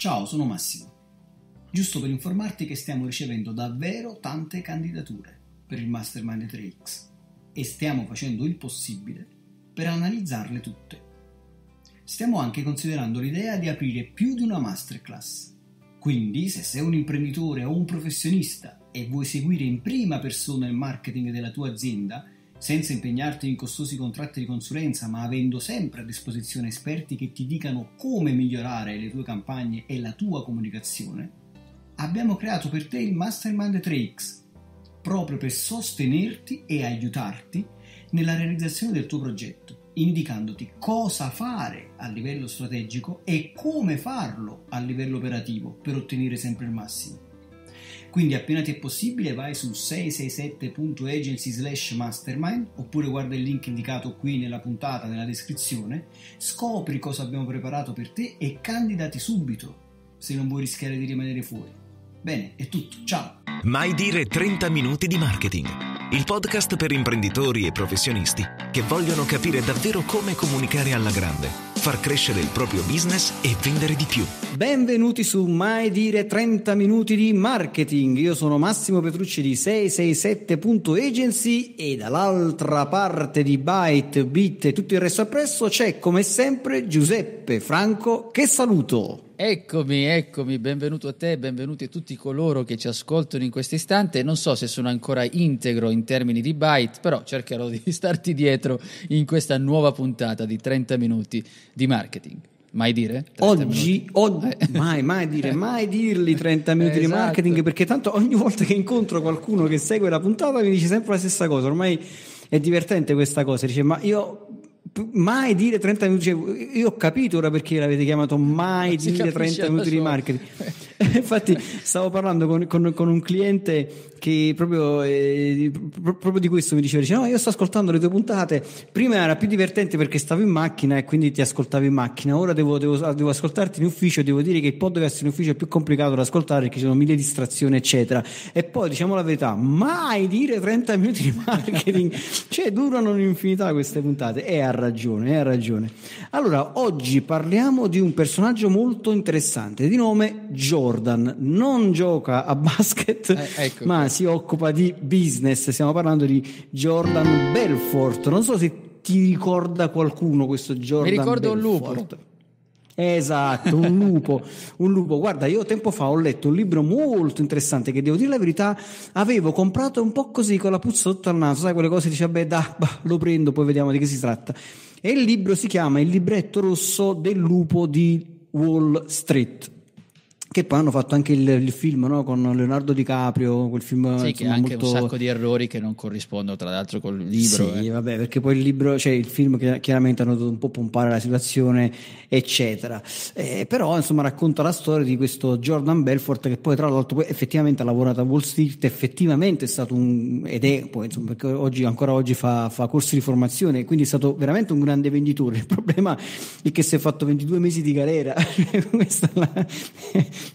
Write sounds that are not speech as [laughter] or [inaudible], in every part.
Ciao, sono Massimo. Giusto per informarti che stiamo ricevendo davvero tante candidature per il Mastermind 3X e stiamo facendo il possibile per analizzarle tutte. Stiamo anche considerando l'idea di aprire più di una masterclass. Quindi, se sei un imprenditore o un professionista e vuoi seguire in prima persona il marketing della tua azienda, senza impegnarti in costosi contratti di consulenza, ma avendo sempre a disposizione esperti che ti dicano come migliorare le tue campagne e la tua comunicazione, abbiamo creato per te il Mastermind 3X, proprio per sostenerti e aiutarti nella realizzazione del tuo progetto, indicandoti cosa fare a livello strategico e come farlo a livello operativo per ottenere sempre il massimo. Quindi appena ti è possibile vai su 667.agency slash mastermind oppure guarda il link indicato qui nella puntata nella descrizione, scopri cosa abbiamo preparato per te e candidati subito se non vuoi rischiare di rimanere fuori. Bene, è tutto, ciao! Mai dire 30 minuti di marketing, il podcast per imprenditori e professionisti che vogliono capire davvero come comunicare alla grande far crescere il proprio business e vendere di più. Benvenuti su Mai Dire 30 Minuti di Marketing. Io sono Massimo Petrucci di 667.agency e dall'altra parte di Byte, Bit e tutto il resto appresso c'è come sempre Giuseppe Franco che saluto. Eccomi, eccomi, benvenuto a te, benvenuti a tutti coloro che ci ascoltano in questo istante. Non so se sono ancora integro in termini di byte, però cercherò di [laughs] starti dietro in questa nuova puntata di 30 minuti di marketing. Mai dire? Oggi, o- eh. mai, mai dire, mai dirgli 30 minuti [laughs] esatto. di marketing, perché tanto ogni volta che incontro qualcuno che segue la puntata mi dice sempre la stessa cosa. Ormai è divertente questa cosa, dice ma io mai dire 30 minuti, cioè, io ho capito ora perché l'avete chiamato mai dire 30 minuti di marketing. [laughs] [laughs] Infatti, stavo parlando con, con, con un cliente che proprio, eh, proprio, di questo mi diceva: dice, No, io sto ascoltando le tue puntate. Prima era più divertente perché stavo in macchina e quindi ti ascoltavo in macchina. Ora devo, devo, devo ascoltarti in ufficio. Devo dire che il podcast in ufficio è più complicato da ascoltare perché ci sono mille distrazioni, eccetera. E poi diciamo la verità: mai dire 30 minuti di marketing, [laughs] cioè durano un'infinità queste puntate. E ha ragione, ha ragione. Allora, oggi parliamo di un personaggio molto interessante di nome Joe. Jordan non gioca a basket, eh, ecco. ma si occupa di business. Stiamo parlando di Jordan Belfort. Non so se ti ricorda qualcuno questo Jordan. Mi ricordo Belfort. un lupo. Esatto, un lupo, [laughs] un lupo. Guarda, io tempo fa ho letto un libro molto interessante che devo dire la verità, avevo comprato un po' così con la puzza sotto al naso, sai quelle cose, dice, beh, da, bah, lo prendo, poi vediamo di che si tratta. E il libro si chiama Il libretto rosso del lupo di Wall Street che poi hanno fatto anche il, il film no? con Leonardo DiCaprio, quel film sì, insomma, che ha molto... anche un sacco di errori che non corrispondono tra l'altro col libro. Sì, eh. vabbè, perché poi il libro, cioè il film che chiaramente hanno dovuto un po' pompare la situazione, eccetera. Eh, però insomma racconta la storia di questo Jordan Belfort che poi tra l'altro poi, effettivamente ha lavorato a Wall Street, effettivamente è stato un... ed è poi insomma perché oggi, ancora oggi fa, fa corsi di formazione, quindi è stato veramente un grande venditore. Il problema è che si è fatto 22 mesi di galera. [laughs] Questa la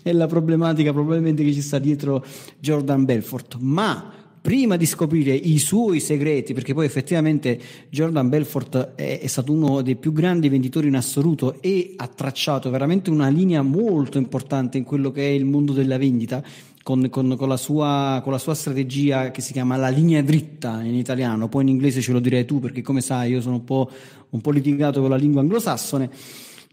è la problematica probabilmente che ci sta dietro Jordan Belfort, ma prima di scoprire i suoi segreti, perché poi effettivamente Jordan Belfort è, è, stato uno dei più grandi venditori in assoluto e ha tracciato veramente una linea molto importante in quello che è il mondo della vendita. Con, con, con, la sua, con, la sua, strategia che si chiama la linea dritta in italiano, poi in inglese ce lo direi tu perché come sai io sono un po', un po litigato con la lingua anglosassone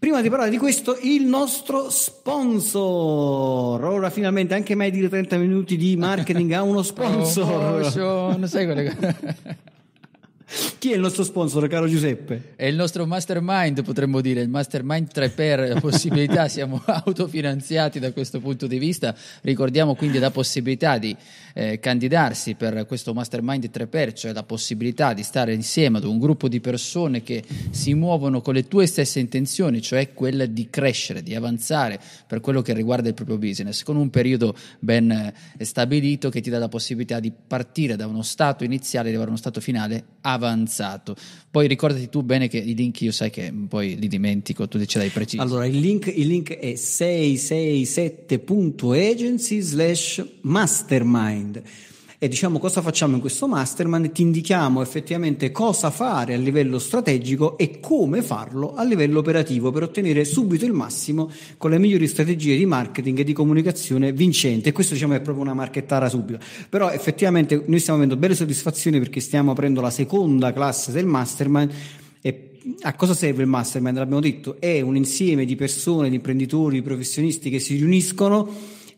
Prima di parlare di questo, il nostro sponsor. Ora finalmente anche mai dire 30 minuti di marketing a uno [laughs] sponsor. Promotion, oh, sai quelle [laughs] Chi è il nostro sponsor, caro Giuseppe? È il nostro mastermind, potremmo dire, il mastermind 3 per [laughs] possibilità, siamo [laughs] autofinanziati da questo punto di vista. Ricordiamo quindi la possibilità di eh, candidarsi per questo mastermind 3 per, cioè la possibilità di stare insieme ad un gruppo di persone che si muovono con le tue stesse intenzioni, cioè quella di crescere, di avanzare per quello che riguarda il proprio business, con un periodo ben eh, stabilito che ti dà la possibilità di partire da uno stato iniziale e arrivare a uno stato finale avanzato avanzato. Poi ricordati tu bene che i link io sai che poi li dimentico, tu ce l'hai preciso. Allora, il link, il link è 667.agency slash mastermind e diciamo cosa facciamo in questo mastermind, ti indichiamo effettivamente cosa fare a livello strategico e come farlo a livello operativo per ottenere subito il massimo con le migliori strategie di marketing e di comunicazione vincente. E questo diciamo è proprio una marchettara subito. Però effettivamente noi stiamo avendo belle soddisfazioni perché stiamo aprendo la seconda classe del mastermind e a cosa serve il mastermind? L'abbiamo detto, è un insieme di persone, di imprenditori, di professionisti che si riuniscono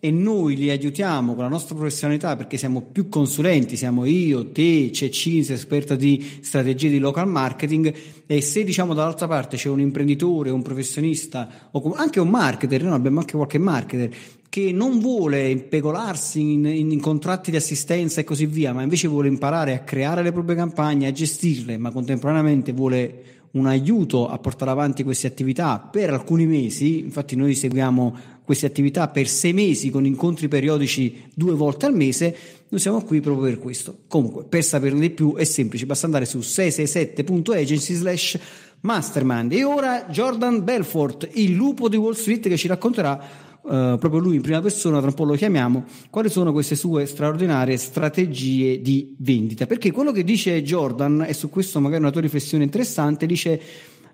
e noi li aiutiamo con la nostra professionalità perché siamo più consulenti, siamo io, te, c'è Cinzia, esperta di strategie di local marketing e se diciamo dall'altra parte c'è un imprenditore, un professionista o anche un marketer, noi abbiamo anche qualche marketer che non vuole impegolarsi in, in, contratti di assistenza e così via, ma invece vuole imparare a creare le proprie campagne, a gestirle, ma contemporaneamente vuole un aiuto a portare avanti queste attività per alcuni mesi. Infatti noi seguiamo queste attività per sei mesi con incontri periodici due volte al mese, noi siamo qui proprio per questo. Comunque, per saperne di più è semplice, basta andare su 667.agency slash mastermind. E ora Jordan Belfort, il lupo di Wall Street che ci racconterà Uh, proprio lui in prima persona, tra un po' lo chiamiamo, quali sono queste sue straordinarie strategie di vendita. Perché quello che dice Jordan, e su questo magari una tua riflessione interessante, dice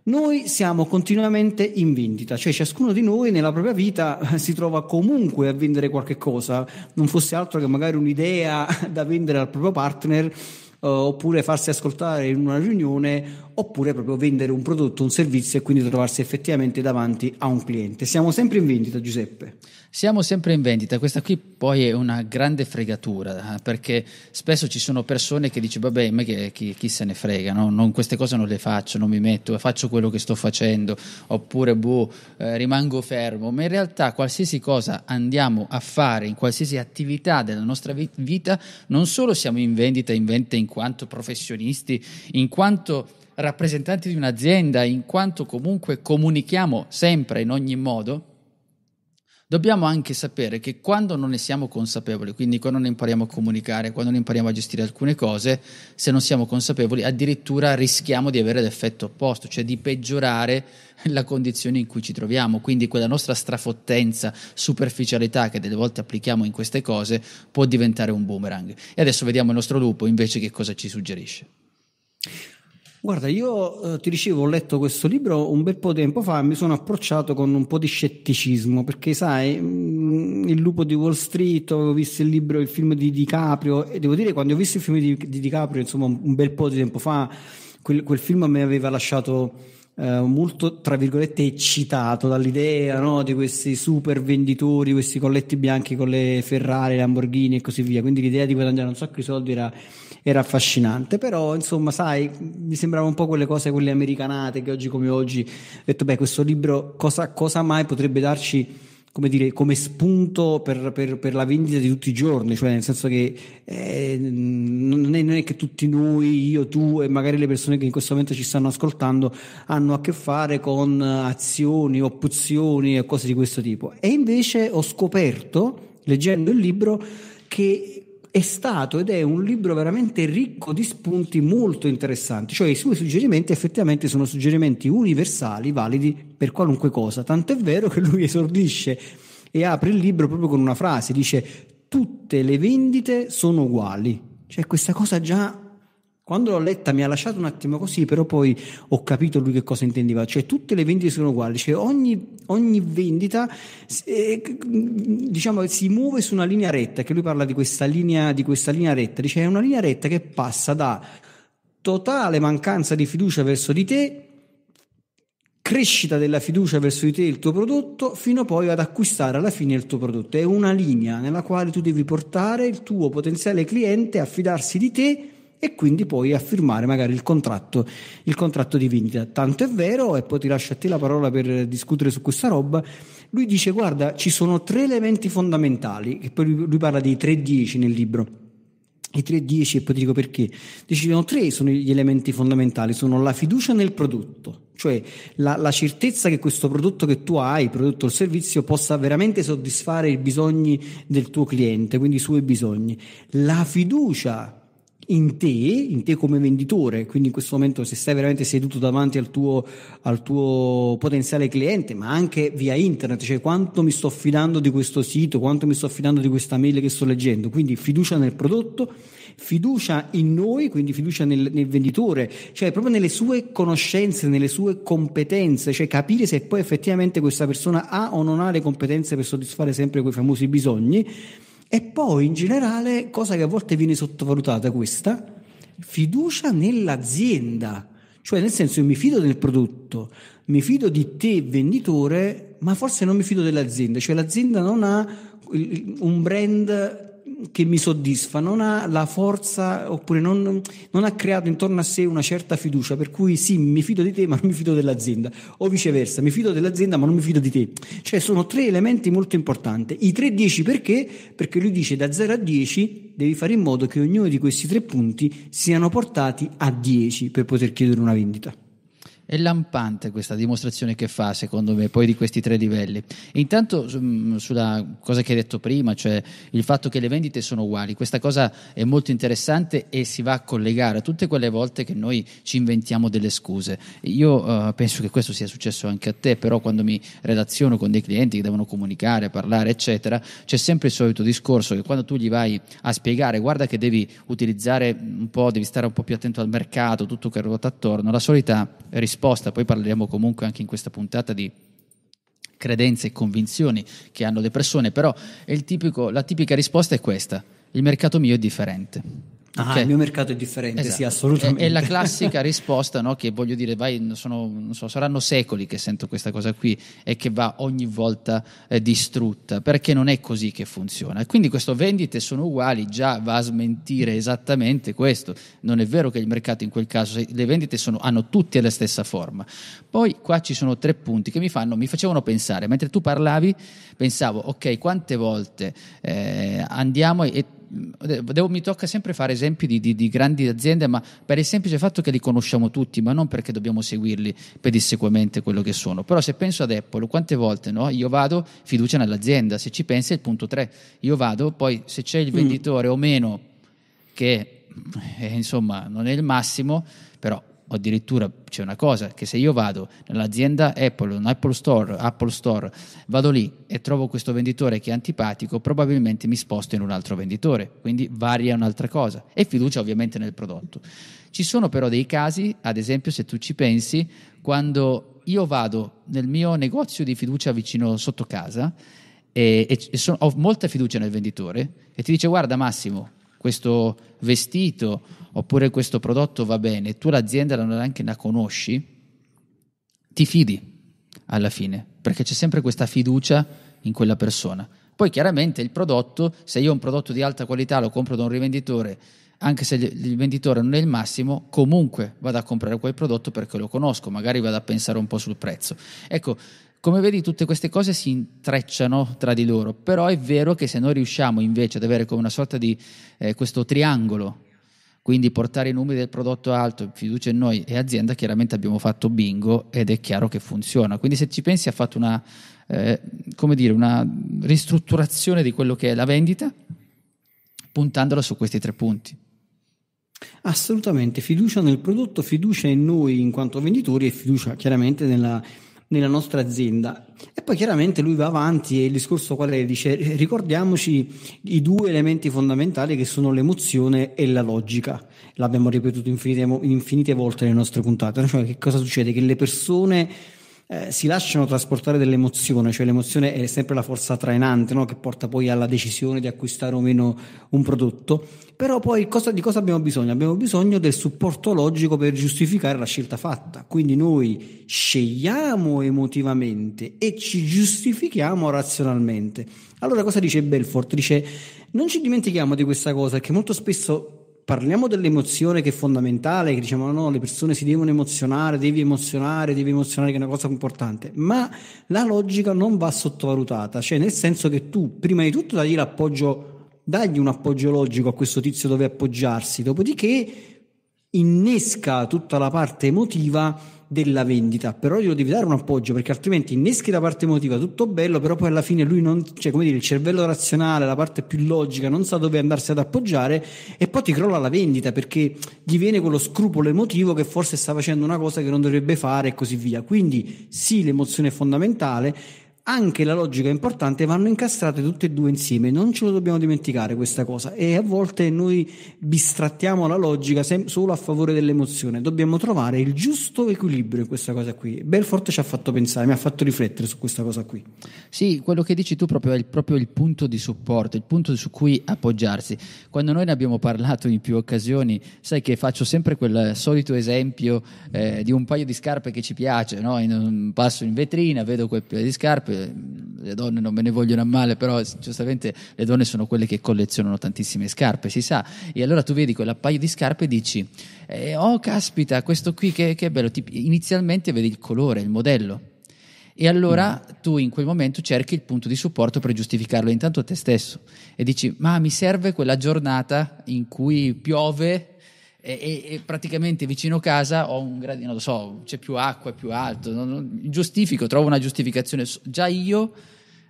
noi siamo continuamente in vendita, cioè ciascuno di noi nella propria vita [laughs] si trova comunque a vendere qualche cosa, non fosse altro che magari un'idea [laughs] da vendere al proprio partner eh, oppure farsi ascoltare in una riunione oppure proprio vendere un prodotto, un servizio e quindi trovarsi effettivamente davanti a un cliente. Siamo sempre in vendita, Giuseppe. Siamo sempre in vendita, questa qui poi è una grande fregatura, eh, perché spesso ci sono persone che dicono, vabbè, ma che, chi, chi, se ne frega, no? non, queste cose non le faccio, non mi metto, faccio quello che sto facendo, oppure boh, eh, rimango fermo, ma in realtà qualsiasi cosa andiamo a fare, in qualsiasi attività della nostra vita, non solo siamo in vendita, in vendita in quanto professionisti, in quanto rappresentanti di un'azienda, in quanto comunque comunichiamo sempre in ogni modo, dobbiamo anche sapere che quando non ne siamo consapevoli, quindi quando non impariamo a comunicare, quando non impariamo a gestire alcune cose, se non siamo consapevoli, addirittura rischiamo di avere l'effetto opposto, cioè di peggiorare la condizione in cui ci troviamo. Quindi quella nostra strafottenza, superficialità che delle volte applichiamo in queste cose può diventare un boomerang. E adesso vediamo il nostro lupo invece che cosa ci suggerisce. Guarda, io eh, ti dicevo, ho letto questo libro un bel po' di tempo fa e mi sono approcciato con un po' di scetticismo, perché sai, mm, il lupo di Wall Street, ho visto il libro, il film di DiCaprio e devo dire, quando ho visto il film di, di DiCaprio, insomma, un bel po' di tempo fa, quel, quel film mi aveva lasciato eh, molto, tra virgolette, eccitato dall'idea no? di questi super venditori, questi colletti bianchi con le Ferrari, le Lamborghini e così via. Quindi l'idea di guadagnare un sacco di soldi era, era affascinante. Però, insomma, sai, mi sembrava un po' quelle cose, quelle americanate che oggi come oggi, ho detto, beh, questo libro cosa, cosa mai potrebbe darci come dire, come spunto per, per, per, la vendita di tutti i giorni, cioè nel senso che eh, non, è, non, è, che tutti noi, io, tu e magari le persone che in questo momento ci stanno ascoltando hanno a che fare con azioni, opzioni e cose di questo tipo. E invece ho scoperto, leggendo il libro, che è stato ed è un libro veramente ricco di spunti molto interessanti, cioè i suoi suggerimenti effettivamente sono suggerimenti universali, validi per qualunque cosa, tant'è vero che lui esordisce e apre il libro proprio con una frase, dice tutte le vendite sono uguali, cioè questa cosa già quando l'ho letta mi ha lasciato un attimo così, però poi ho capito lui che cosa intendeva. Cioè, tutte le vendite sono uguali, cioè ogni, ogni vendita eh, diciamo, si muove su una linea retta, che lui parla di questa linea, di questa linea retta, dice è una linea retta che passa da totale mancanza di fiducia verso di te crescita della fiducia verso di te e il tuo prodotto fino poi ad acquistare alla fine il tuo prodotto. È una linea nella quale tu devi portare il tuo potenziale cliente a fidarsi di te e quindi poi a firmare magari il contratto, il contratto di vendita. Tanto è vero, e poi ti lascio a te la parola per discutere su questa roba, lui dice guarda ci sono tre elementi fondamentali, e poi lui parla dei 3-10 nel libro. I 3-10 e poi ti dico perché. Dice, sono tre sono gli elementi fondamentali, sono la fiducia nel prodotto, cioè la, la, certezza che questo prodotto che tu hai, prodotto o servizio, possa veramente soddisfare i bisogni del tuo cliente, quindi i suoi bisogni. La fiducia in te, in te come venditore, quindi in questo momento se stai veramente seduto davanti al tuo, al tuo potenziale cliente, ma anche via internet, cioè quanto mi sto fidando di questo sito, quanto mi sto fidando di questa mail che sto leggendo, quindi fiducia nel prodotto, fiducia in noi, quindi fiducia nel, nel venditore, cioè proprio nelle sue conoscenze, nelle sue competenze, cioè capire se poi effettivamente questa persona ha o non ha le competenze per soddisfare sempre quei famosi bisogni e poi in generale, cosa che a volte viene sottovalutata questa, fiducia nell'azienda, cioè nel senso io mi fido del prodotto, mi fido di te venditore, ma forse non mi fido dell'azienda, cioè l'azienda non ha un brand che mi soddisfa, non ha la forza oppure non, non, ha creato intorno a sé una certa fiducia, per cui sì, mi fido di te ma non mi fido dell'azienda, o viceversa, mi fido dell'azienda ma non mi fido di te. Cioè sono tre elementi molto importanti. I 3-10 perché? Perché lui dice da 0 a 10 devi fare in modo che ognuno di questi tre punti siano portati a 10 per poter chiedere una vendita. È lampante questa dimostrazione che fa, secondo me, poi di questi tre livelli. E intanto sulla cosa che hai detto prima, cioè il fatto che le vendite sono uguali, questa cosa è molto interessante e si va a collegare a tutte quelle volte che noi ci inventiamo delle scuse. Io uh, penso che questo sia successo anche a te, però quando mi relaziono con dei clienti che devono comunicare, parlare, eccetera, c'è sempre il solito discorso che quando tu gli vai a spiegare, guarda che devi utilizzare un po', devi stare un po' più attento al mercato, tutto che ruota attorno, la solita risposta risposta, poi parleremo comunque anche in questa puntata di credenze e convinzioni che hanno le persone, però tipico, la tipica risposta è questa, il mercato mio è differente. Ah, okay. il mio mercato è differente, esatto. sì, assolutamente. È, è la classica risposta no, che voglio dire, vai, sono, so, saranno secoli che sento questa cosa qui e che va ogni volta eh, distrutta, perché non è così che funziona. Quindi questo vendite sono uguali già va a smentire esattamente questo. Non è vero che il mercato in quel caso, le vendite sono, hanno tutte la stessa forma. Poi qua ci sono tre punti che mi, fanno, mi facevano pensare, mentre tu parlavi pensavo, ok, quante volte eh, andiamo e devo, mi tocca sempre fare esempi di, di, di, grandi aziende, ma per il semplice fatto che li conosciamo tutti, ma non perché dobbiamo seguirli pedissequamente quello che sono. Però se penso ad Apple, quante volte no? io vado, fiducia nell'azienda, se ci pensi è il punto 3, io vado, poi se c'è il mm. venditore mm. o meno che eh, insomma non è il massimo, però o addirittura c'è una cosa che se io vado nell'azienda Apple, un Apple Store, Apple Store, vado lì e trovo questo venditore che è antipatico, probabilmente mi sposto in un altro venditore, quindi varia un'altra cosa e fiducia ovviamente nel prodotto. Ci sono però dei casi, ad esempio se tu ci pensi, quando io vado nel mio negozio di fiducia vicino sotto casa e, e, e so, ho molta fiducia nel venditore e ti dice guarda Massimo, questo vestito oppure questo prodotto va bene, tu l'azienda neanche la conosci, ti fidi alla fine, perché c'è sempre questa fiducia in quella persona. Poi chiaramente il prodotto, se io ho un prodotto di alta qualità lo compro da un rivenditore, anche se il venditore non è il massimo, comunque vado a comprare quel prodotto perché lo conosco, magari vado a pensare un po' sul prezzo. Ecco, come vedi tutte queste cose si intrecciano tra di loro, però è vero che se noi riusciamo invece ad avere come una sorta di eh, questo triangolo, quindi portare i numeri del prodotto alto, fiducia in noi e azienda, chiaramente abbiamo fatto bingo ed è chiaro che funziona. Quindi se ci pensi ha fatto una, eh, come dire, una ristrutturazione di quello che è la vendita, puntandola su questi tre punti. Assolutamente, fiducia nel prodotto, fiducia in noi in quanto venditori e fiducia chiaramente nella nella nostra azienda. E poi chiaramente lui va avanti e il discorso qual è? Dice ricordiamoci i due elementi fondamentali che sono l'emozione e la logica. L'abbiamo ripetuto infinite, infinite volte nelle nostre puntate, cioè che cosa succede? Che le persone eh, si lasciano trasportare dell'emozione, cioè l'emozione è sempre la forza trainante no? che porta poi alla decisione di acquistare o meno un prodotto, però poi cosa, di cosa abbiamo bisogno? Abbiamo bisogno del supporto logico per giustificare la scelta fatta, quindi noi scegliamo emotivamente e ci giustifichiamo razionalmente. Allora cosa dice Belfort? Dice non ci dimentichiamo di questa cosa che molto spesso parliamo dell'emozione che è fondamentale, che diciamo no, le persone si devono emozionare, devi emozionare, devi emozionare che è una cosa importante, ma la logica non va sottovalutata, cioè nel senso che tu prima di tutto dagli l'appoggio, dagli un appoggio logico a questo tizio dove appoggiarsi, dopodiché innesca tutta la parte emotiva della vendita, però glielo devi dare un appoggio perché altrimenti inneschi la parte emotiva, tutto bello, però poi alla fine lui non, cioè come dire, il cervello razionale, la parte più logica, non sa dove andarsi ad appoggiare e poi ti crolla la vendita perché gli viene quello scrupolo emotivo che forse sta facendo una cosa che non dovrebbe fare e così via. Quindi sì, l'emozione è fondamentale, anche la logica è importante, vanno incastrate tutte e due insieme, non ce lo dobbiamo dimenticare questa cosa e a volte noi bistrattiamo la logica sem- solo a favore dell'emozione, dobbiamo trovare il giusto equilibrio in questa cosa qui. Belfort ci ha fatto pensare, mi ha fatto riflettere su questa cosa qui. Sì, quello che dici tu proprio è il, proprio il punto di supporto, il punto su cui appoggiarsi. Quando noi ne abbiamo parlato in più occasioni, sai che faccio sempre quel solito esempio eh, di un paio di scarpe che ci piace, no? in, passo in vetrina, vedo quel paio di scarpe, Mm, le donne non me ne vogliono a male, però giustamente le donne sono quelle che collezionano tantissime scarpe, si sa. E allora tu vedi quell'appaio di scarpe e dici, eh, oh caspita, questo qui che, che bello. Ti, inizialmente vedi il colore, il modello. E allora mm. tu in quel momento cerchi il punto di supporto per giustificarlo intanto a te stesso e dici ma mi serve quella giornata in cui piove e, e, praticamente vicino casa ho un gradino, non lo so, c'è più acqua, è più alto, non, non, giustifico, trovo una giustificazione, già io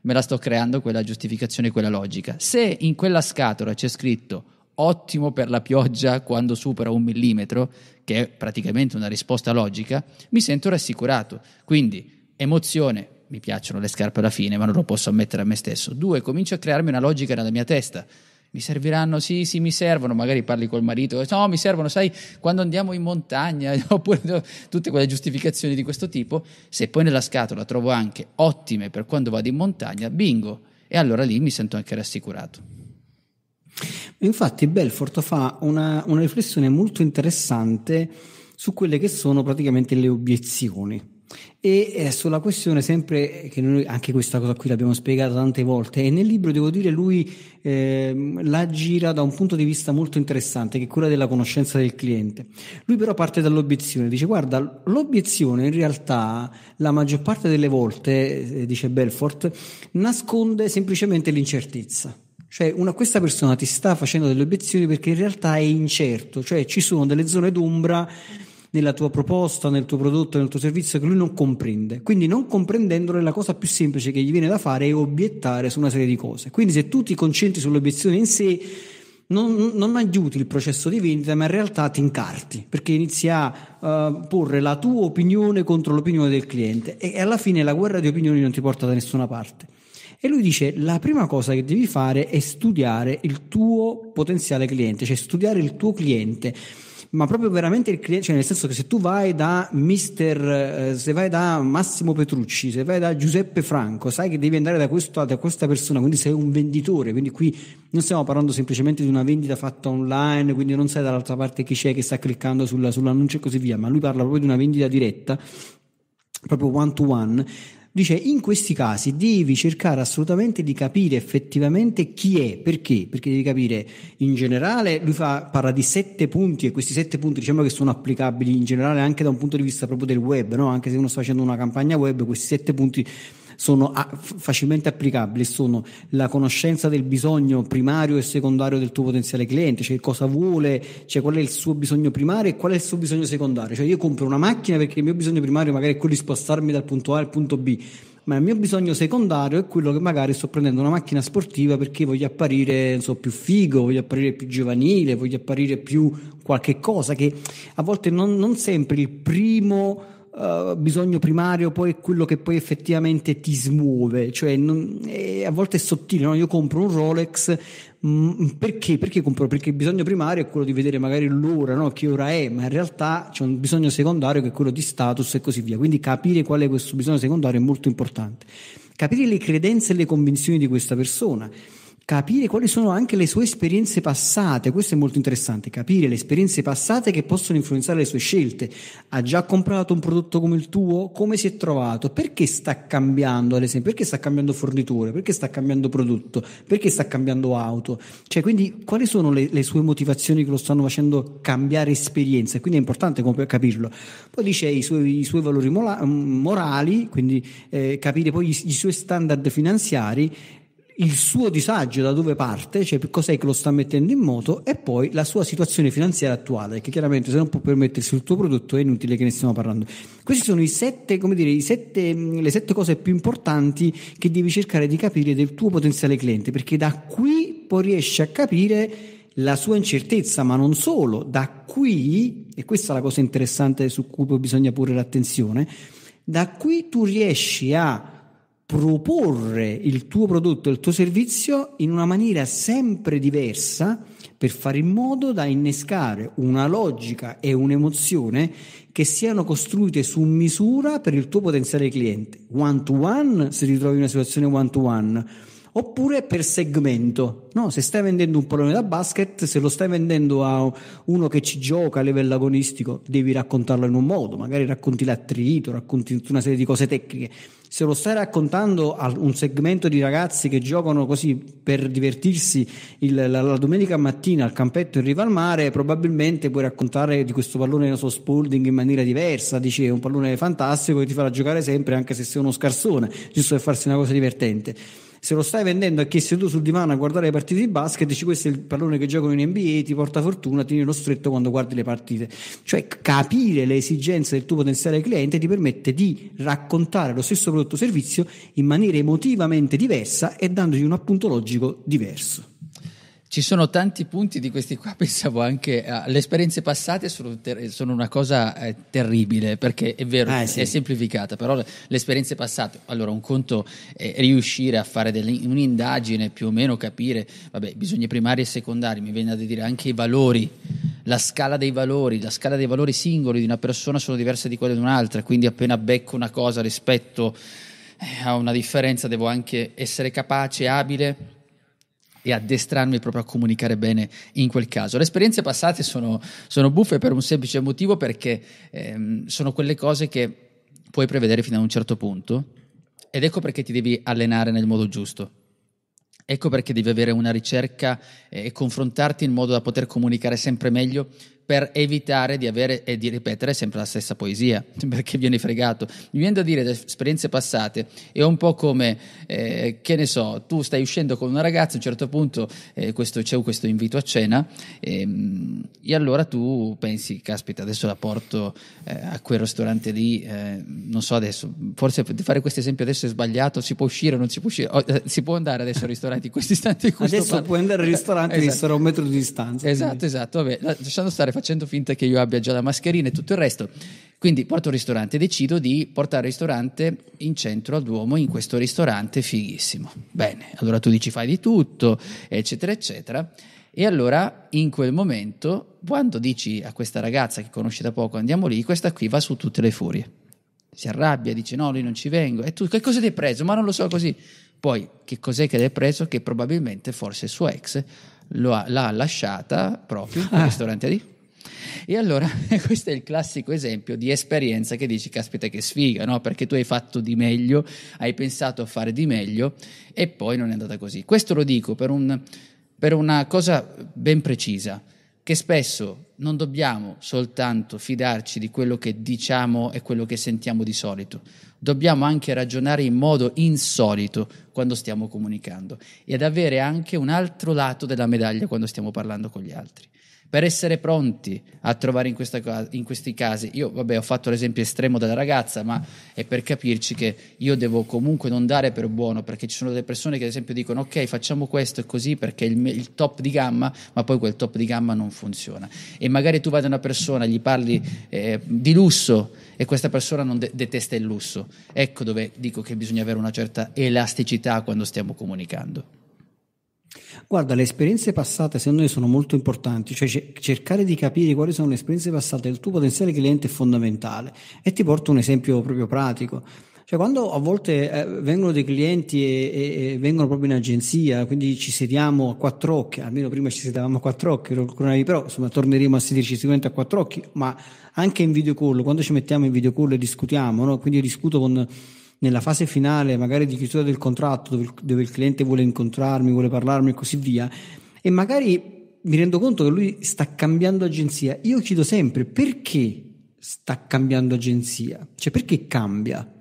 me la sto creando quella giustificazione, quella logica. Se in quella scatola c'è scritto ottimo per la pioggia quando supera un millimetro, che è praticamente una risposta logica, mi sento rassicurato. Quindi emozione, mi piacciono le scarpe alla fine, ma non lo posso ammettere a me stesso. Due, comincio a crearmi una logica nella mia testa mi serviranno, sì, sì, mi servono, magari parli col marito, no, mi servono, sai, quando andiamo in montagna, [laughs] oppure tutte quelle giustificazioni di questo tipo, se poi nella scatola trovo anche ottime per quando vado in montagna, bingo, e allora lì mi sento anche rassicurato. Infatti Belfort fa una, una riflessione molto interessante su quelle che sono praticamente le obiezioni e eh, sulla questione, sempre che noi anche questa cosa qui l'abbiamo spiegata tante volte, e nel libro devo dire lui eh, la gira da un punto di vista molto interessante, che è quella della conoscenza del cliente. Lui però parte dall'obiezione, dice: Guarda, l'obiezione in realtà, la maggior parte delle volte, eh, dice Belfort, nasconde semplicemente l'incertezza. Cioè, una, questa persona ti sta facendo delle obiezioni perché in realtà è incerto, cioè ci sono delle zone d'ombra nella tua proposta, nel tuo prodotto, nel tuo servizio che lui non comprende. Quindi non comprendendolo è la cosa più semplice che gli viene da fare è obiettare su una serie di cose. Quindi se tu ti concentri sull'obiezione in sé, non, non, aiuti il processo di vendita, ma in realtà ti incarti perché inizi a uh, porre la tua opinione contro l'opinione del cliente e alla fine la guerra di opinioni non ti porta da nessuna parte. E lui dice: La prima cosa che devi fare è studiare il tuo potenziale cliente, cioè studiare il tuo cliente ma proprio veramente il cliente, cioè nel senso che se tu vai da mister, eh, se vai da Massimo Petrucci, se vai da Giuseppe Franco, sai che devi andare da, questo, da questa persona, quindi sei un venditore, quindi qui non stiamo parlando semplicemente di una vendita fatta online, quindi non sai dall'altra parte chi c'è che sta cliccando sulla, sull'annuncio e così via, ma lui parla proprio di una vendita diretta, proprio one to one Dice, in questi casi devi cercare assolutamente di capire effettivamente chi è, perché? Perché devi capire in generale, lui fa, parla di sette punti e questi sette punti diciamo che sono applicabili in generale anche da un punto di vista proprio del web, no? anche se uno sta facendo una campagna web, questi sette punti sono a- facilmente applicabili, sono la conoscenza del bisogno primario e secondario del tuo potenziale cliente, cioè cosa vuole, cioè qual è il suo bisogno primario e qual è il suo bisogno secondario. Cioè io compro una macchina perché il mio bisogno primario magari è quello di spostarmi dal punto A al punto B ma il mio bisogno secondario è quello che magari sto prendendo una macchina sportiva perché voglio apparire so, più figo, voglio apparire più giovanile, voglio apparire più qualche cosa che a volte non, non sempre il primo eh, bisogno primario poi è quello che poi effettivamente ti smuove, cioè non, è, eh, a volte è sottile, no? io compro un Rolex mh, mm, perché? Perché compro? Perché il bisogno primario è quello di vedere magari l'ora, no? che ora è, ma in realtà c'è un bisogno secondario che è quello di status e così via, quindi capire qual è questo bisogno secondario è molto importante, capire le credenze e le convinzioni di questa persona capire quali sono anche le sue esperienze passate, questo è molto interessante, capire le esperienze passate che possono influenzare le sue scelte. Ha già comprato un prodotto come il tuo? Come si è trovato? Perché sta cambiando, ad esempio? Perché sta cambiando fornitore? Perché sta cambiando prodotto? Perché sta cambiando auto? Cioè, quindi quali sono le, le sue motivazioni che lo stanno facendo cambiare esperienza? Quindi è importante capirlo. Poi dice i suoi, i suoi valori mm, morali, quindi eh, capire poi i, i suoi standard finanziari il suo disagio da dove parte, cioè cos'è che lo sta mettendo in moto e poi la sua situazione finanziaria attuale, che chiaramente se non può permettersi il tuo prodotto è inutile che ne stiamo parlando. Queste sono sette, dire, sette, mm, le sette cose più importanti che devi cercare di capire del tuo potenziale cliente, perché da qui poi riesci a capire la sua incertezza, ma non solo, da qui, e questa è la cosa interessante su cui bisogna porre l'attenzione, da qui tu riesci a proporre il tuo prodotto, il tuo servizio in una maniera sempre diversa per fare in modo da innescare una logica e un'emozione che siano costruite su misura per il tuo potenziale cliente. One to one, se ti trovi in una situazione one to one, oppure per segmento. No, se stai vendendo un pallone da basket, se lo stai vendendo a uno che ci gioca a livello agonistico, devi raccontarlo in un modo, magari racconti l'attrito, racconti tutta una serie di cose tecniche se lo stai raccontando a un segmento di ragazzi che giocano così per divertirsi il, la, la, domenica mattina al campetto in riva al mare, probabilmente puoi raccontare di questo pallone non so, Spalding in maniera diversa. Dici è un pallone fantastico che ti farà giocare sempre anche se sei uno scarsone, giusto per farsi una cosa divertente se lo stai vendendo a chi è seduto sul divano a guardare le partite di basket, dici questo è il pallone che giocano in NBA, ti porta fortuna, tieni lo stretto quando guardi le partite. Cioè capire le esigenze del tuo potenziale cliente ti permette di raccontare lo stesso prodotto o servizio in maniera emotivamente diversa e dandogli un appunto logico diverso. Ci sono tanti punti di questi qua, [laughs] pensavo anche alle esperienze passate, sono, ter- sono una cosa eh, terribile, perché è vero, ah, sì. è semplificata, però le, le, esperienze passate, allora un conto è riuscire a fare delle, un'indagine, più o meno capire, vabbè, bisogni primari e secondari, mi viene da dire anche i valori, la scala dei valori, la scala dei valori singoli di una persona sono diverse di quelle di un'altra, quindi appena becco una cosa rispetto eh, a una differenza devo anche essere capace, abile e addestrarmi proprio a comunicare bene in quel caso. Le esperienze passate sono, sono buffe per un semplice motivo perché ehm, sono quelle cose che puoi prevedere fino a un certo punto ed ecco perché ti devi allenare nel modo giusto. Ecco perché devi avere una ricerca eh, e confrontarti in modo da poter comunicare sempre meglio per evitare di avere e di ripetere sempre la stessa poesia, [laughs] perché viene fregato. Mi viene da dire da esperienze passate, è un po' come, eh, che ne so, tu stai uscendo con una ragazza, a un certo punto eh, questo, c'è questo invito a cena, ehm, e allora tu pensi, caspita, adesso la porto eh, a quel ristorante lì, eh, non so adesso, forse fare questo esempio adesso è sbagliato, si può uscire o non si può uscire, oh, eh, si può andare adesso al ristorante in questo istante. adesso bar. puoi andare al ristorante esatto. e sarà un metro di distanza. Esatto, quindi. esatto, vabbè, lasciando stare, facendo finta che io abbia già la mascherina e tutto il resto. Quindi porto un ristorante, decido di portare il ristorante in centro al Duomo, in questo ristorante fighissimo. Bene, allora tu dici fai di tutto, eccetera, eccetera. E allora in quel momento, quando dici a questa ragazza che conosci da poco andiamo lì, questa qui va su tutte le furie. Si arrabbia, dice no, lì non ci vengo. E tu che cosa ti hai preso? Ma non lo so così. Poi che cos'è che ti hai preso? Che probabilmente forse il suo ex ha, l'ha lasciata proprio ah. al ristorante lì. E allora [laughs] questo è il classico esempio di esperienza che dici, caspita che sfiga, no? perché tu hai fatto di meglio, hai pensato a fare di meglio e poi non è andata così. Questo lo dico per, un, per una cosa ben precisa, che spesso non dobbiamo soltanto fidarci di quello che diciamo e quello che sentiamo di solito, dobbiamo anche ragionare in modo insolito quando stiamo comunicando ed avere anche un altro lato della medaglia quando stiamo parlando con gli altri per essere pronti a trovare in, questa, in, questi casi. Io, vabbè, ho fatto l'esempio estremo della ragazza, ma è per capirci che io devo comunque non dare per buono, perché ci sono delle persone che, ad esempio, dicono: Ok, facciamo questo e così perché è il, il top di gamma, ma poi quel top di gamma non funziona. E magari tu vai da una persona, gli parli eh, di lusso e questa persona non de- detesta il lusso. Ecco dove dico che bisogna avere una certa elasticità quando stiamo comunicando. Guarda, le esperienze passate secondo me sono molto importanti, cioè cercare di capire quali sono le esperienze passate del tuo potenziale cliente è fondamentale e ti porto un esempio proprio pratico. Cioè, quando a volte eh, vengono dei clienti e, e, e, vengono proprio in agenzia, quindi ci sediamo a quattro occhi, almeno prima ci sedavamo a quattro occhi, però insomma torneremo a sederci sicuramente a quattro occhi, ma anche in video call, quando ci mettiamo in video call e discutiamo, no? quindi io discuto con nella fase finale, magari di chiusura del contratto, dove, dove il cliente vuole incontrarmi, vuole parlarmi e così via, e magari mi rendo conto che lui sta cambiando agenzia, io chiedo sempre perché sta cambiando agenzia, cioè perché cambia?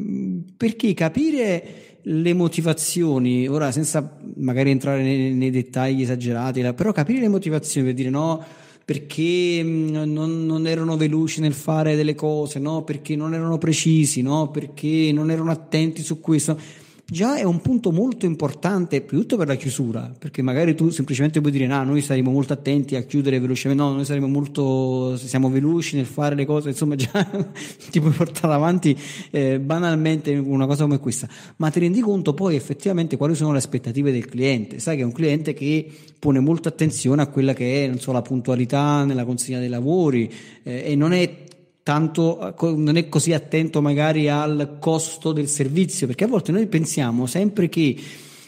Mm, perché capire le motivazioni, ora senza magari entrare nei, nei dettagli esagerati, però capire le motivazioni per dire no perché mm, non, non erano veloci nel fare delle cose, no? perché non erano precisi, no? perché non erano attenti su questo già è un punto molto importante, più per la chiusura, perché magari tu semplicemente puoi dire no, noi saremo molto attenti a chiudere velocemente, no, noi saremo molto, siamo veloci nel fare le cose, insomma già [laughs] ti puoi portare avanti eh, banalmente una cosa come questa, ma ti rendi conto poi effettivamente quali sono le aspettative del cliente, sai che è un cliente che pone molta attenzione a quella che è so, la puntualità nella consegna dei lavori eh, e non è tanto non è così attento magari al costo del servizio, perché a volte noi pensiamo sempre che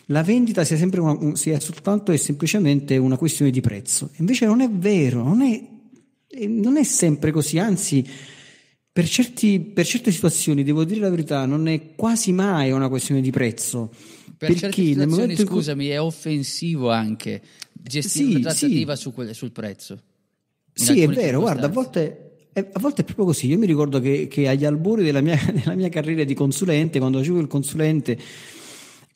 la vendita sia, sempre una, sia soltanto e semplicemente una questione di prezzo. Invece non è vero, non è, eh, non è sempre così, anzi per, certi, per, certe situazioni, devo dire la verità, non è quasi mai una questione di prezzo. Per perché certe situazioni, scusami, cui... è offensivo anche gestire sì, una trattativa sì. su quel, sul prezzo. Sì, è vero, guarda, a volte eh, a volte è proprio così. Io mi ricordo che, che agli albori della mia, [laughs] della mia, carriera di consulente, quando facevo il consulente,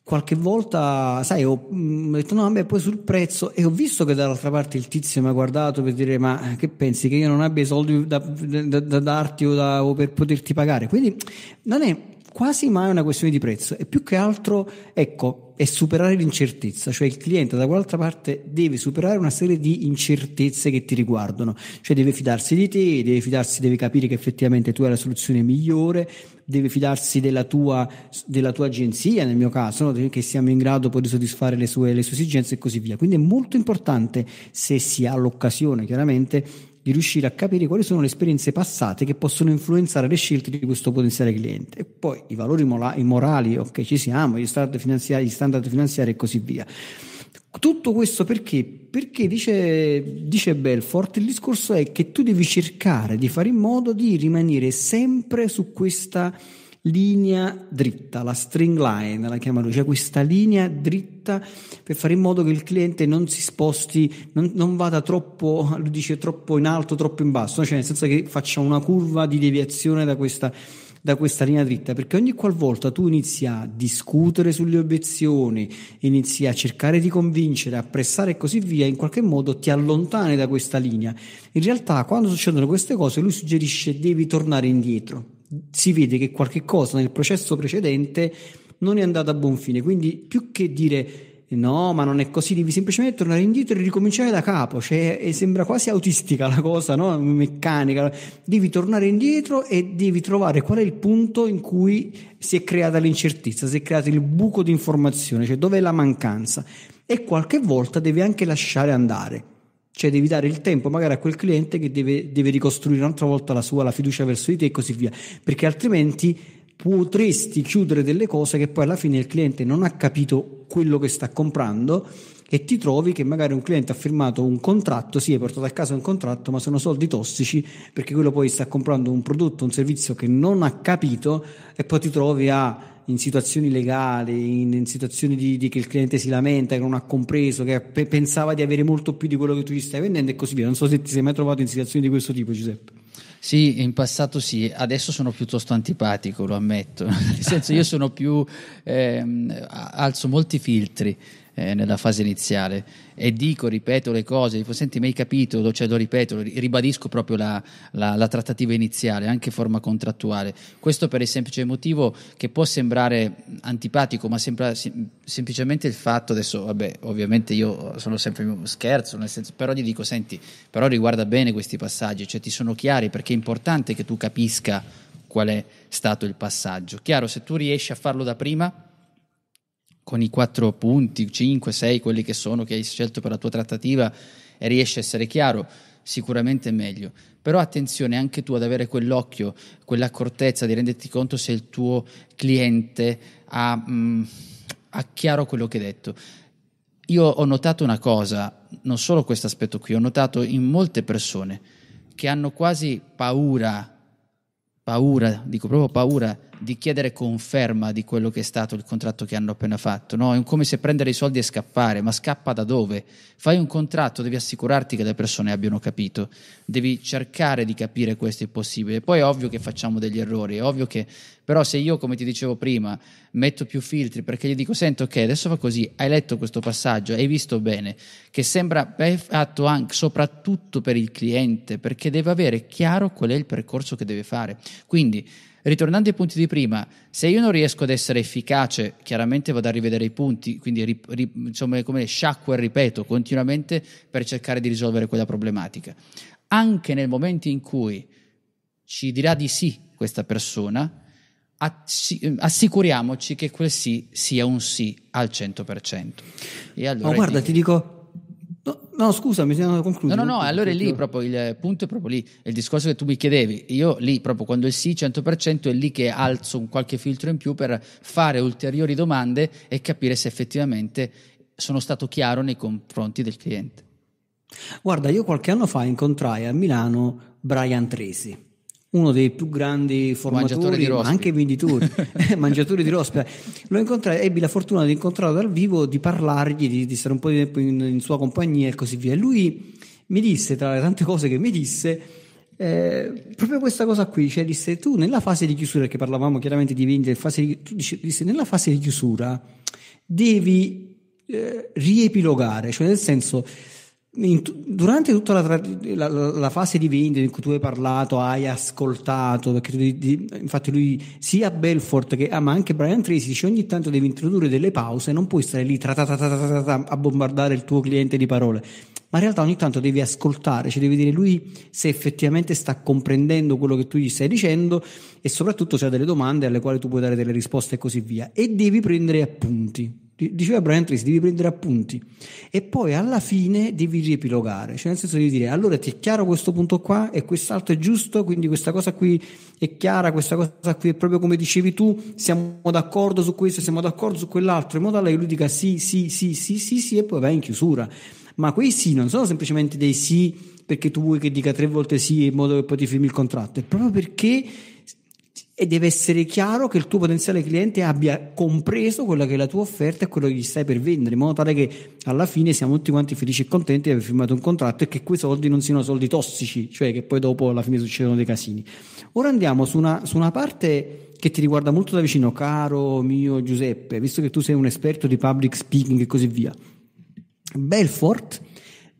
qualche volta, sai, mm, ho, detto no, vabbè, poi sul prezzo e ho visto che dall'altra parte il tizio mi ha guardato per dire ma che pensi che io non abbia i soldi da, da, da darti o, da, o per poterti pagare? Quindi non è quasi mai una questione di prezzo e più che altro, ecco, è superare l'incertezza, cioè il cliente da qualche parte deve superare una serie di incertezze che ti riguardano, cioè deve fidarsi di te, deve fidarsi, deve capire che effettivamente tu hai la soluzione migliore, deve fidarsi della tua, della tua agenzia, nel mio caso, no? che siamo in grado poi di soddisfare le sue, le sue esigenze e così via. Quindi è molto importante, se si ha l'occasione chiaramente, di riuscire a capire quali sono le esperienze passate che possono influenzare le scelte di questo potenziale cliente. E poi i valori mola- i morali, ok, ci siamo, gli standard finanziari, gli standard finanziari e così via. Tutto questo perché? Perché dice, dice, Belfort, il discorso è che tu devi cercare di fare in modo di rimanere sempre su questa linea dritta, la string line la chiamano, cioè questa linea dritta per fare in modo che il cliente non si sposti, non, non vada troppo, lui dice troppo in alto, troppo in basso, cioè nel senso che faccia una curva di deviazione da questa, da questa linea dritta, perché ogni qualvolta tu inizi a discutere sulle obiezioni, inizi a cercare di convincere, a pressare e così via, in qualche modo ti allontani da questa linea. In realtà quando succedono queste cose lui suggerisce devi tornare indietro si vede che qualche cosa nel processo precedente non è andata a buon fine. Quindi, più che dire no, ma non è così, devi semplicemente tornare indietro e ricominciare da capo. Cioè, eh, sembra quasi autistica la cosa, no? meccanica. Devi tornare indietro e devi trovare qual è il punto in cui si è creata l'incertezza, si è creato il buco di informazione, cioè è la mancanza. E qualche volta devi anche lasciare andare cioè devi dare il tempo magari a quel cliente che deve, deve ricostruire un'altra volta la sua la fiducia verso di te e così via, perché altrimenti potresti chiudere delle cose che poi alla fine il cliente non ha capito quello che sta comprando e ti trovi che magari un cliente ha firmato un contratto, sì, è portato a casa un contratto, ma sono soldi tossici perché quello poi sta comprando un prodotto, un servizio che non ha capito e poi ti trovi a in situazioni legali, in, in situazioni di, di, che il cliente si lamenta, che non ha compreso, che pe- pensava di avere molto più di quello che tu gli stai vendendo e così via. Non so se ti sei mai trovato in situazioni di questo tipo, Giuseppe. Sì, in passato sì, adesso sono piuttosto antipatico, lo ammetto, [laughs] nel senso io sono più, ehm, alzo molti filtri, eh, nella fase iniziale e dico, ripeto le cose, dico senti mi hai capito, cioè, lo ripeto, ribadisco proprio la, la, la, trattativa iniziale, anche forma contrattuale. Questo per il semplice motivo che può sembrare antipatico, ma sembra, sem- semplicemente il fatto, adesso vabbè ovviamente io sono sempre scherzo, nel senso, però gli dico senti, però riguarda bene questi passaggi, cioè ti sono chiari perché è importante che tu capisca qual è stato il passaggio. Chiaro, se tu riesci a farlo da prima con i quattro punti, 5, 6, quelli che sono, che hai scelto per la tua trattativa, e eh, riesci a essere chiaro, sicuramente è meglio. Però attenzione anche tu ad avere quell'occhio, quell'accortezza di renderti conto se il tuo cliente ha, mh, mm, ha chiaro quello che hai detto. Io ho notato una cosa, non solo questo aspetto qui, ho notato in molte persone che hanno quasi paura, paura, dico proprio paura di chiedere conferma di quello che è stato il contratto che hanno appena fatto. No? È come se prendere i soldi e scappare, ma scappa da dove? Fai un contratto, devi assicurarti che le persone abbiano capito, devi cercare di capire questo è possibile. Poi è ovvio che facciamo degli errori, è ovvio che però se io, come ti dicevo prima, metto più filtri perché gli dico, senti, ok, adesso fa così, hai letto questo passaggio, hai visto bene, che sembra fatto anche, soprattutto per il cliente, perché deve avere chiaro qual è il percorso che deve fare. Quindi, ritornando ai punti di prima, se io non riesco ad essere efficace, chiaramente vado a rivedere i punti, quindi ri, ri, insomma come sciacquo e ripeto continuamente per cercare di risolvere quella problematica. Anche nel momento in cui ci dirà di sì questa persona, assicuriamoci che quel sì sia un sì al 100%. E allora Ma guarda, ti dico, No, scusa, mi sono concluso. No, no, no, allora lì proprio il punto è proprio lì, il discorso che tu mi chiedevi. Io lì proprio quando è sì 100% è lì che alzo un qualche filtro in più per fare ulteriori domande e capire se effettivamente sono stato chiaro nei confronti del cliente. Guarda, io qualche anno fa incontrai a Milano Brian Tresi uno dei più grandi formatori, ma anche venditori, [laughs] eh, mangiatori di rospe. Lo incontrai, ebbi la fortuna di incontrarlo dal vivo, di parlargli, di, di stare un po' di tempo in, in, sua compagnia e così via. lui mi disse, tra le tante cose che mi disse, eh, proprio questa cosa qui, cioè disse tu nella fase di chiusura, perché parlavamo chiaramente di vendita, fase di, tu dice, disse nella fase di chiusura devi eh, riepilogare, cioè nel senso in, durante tutta la, la, la, fase di vendita in cui tu hai parlato, hai ascoltato, perché tu, di, infatti lui sia Belfort che ah, ma anche Brian Tracy dice ogni tanto devi introdurre delle pause, non puoi stare lì tra, tra, tra, a bombardare il tuo cliente di parole, ma in realtà ogni tanto devi ascoltare, cioè devi dire lui se effettivamente sta comprendendo quello che tu gli stai dicendo e soprattutto se ha delle domande alle quali tu puoi dare delle risposte e così via e devi prendere appunti Diceva Brian Tracy, devi prendere appunti e poi alla fine devi riepilogare, cioè nel senso devi dire allora ti è chiaro questo punto qua e quest'altro è giusto, quindi questa cosa qui è chiara, questa cosa qui è proprio come dicevi tu, siamo d'accordo su questo, siamo d'accordo su quell'altro, in modo tale che lui dica sì, sì, sì, sì, sì, sì e poi va in chiusura. Ma quei sì non sono semplicemente dei sì perché tu vuoi che dica tre volte sì in modo che poi ti firmi il contratto, è proprio perché e deve essere chiaro che il tuo potenziale cliente abbia compreso quella che è la tua offerta e quello che gli stai per vendere, in modo tale che alla fine siamo tutti quanti felici e contenti di aver firmato un contratto e che quei soldi non siano soldi tossici, cioè che poi dopo alla fine succedono dei casini. Ora andiamo su una, su una parte che ti riguarda molto da vicino, caro mio Giuseppe, visto che tu sei un esperto di public speaking e così via. Belfort